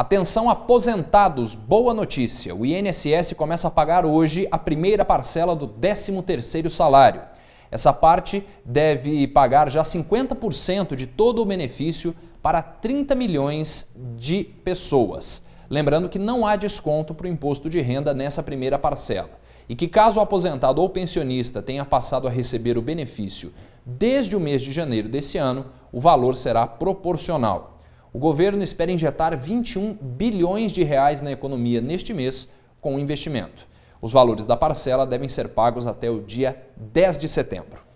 Atenção aposentados, boa notícia. O INSS começa a pagar hoje a primeira parcela do 13º salário. Essa parte deve pagar já 50% de todo o benefício para 30 milhões de pessoas. Lembrando que não há desconto para o imposto de renda nessa primeira parcela. E que caso o aposentado ou pensionista tenha passado a receber o benefício desde o mês de janeiro desse ano, o valor será proporcional. O governo espera injetar 21 bilhões de reais na economia neste mês com o investimento. Os valores da parcela devem ser pagos até o dia 10 de setembro.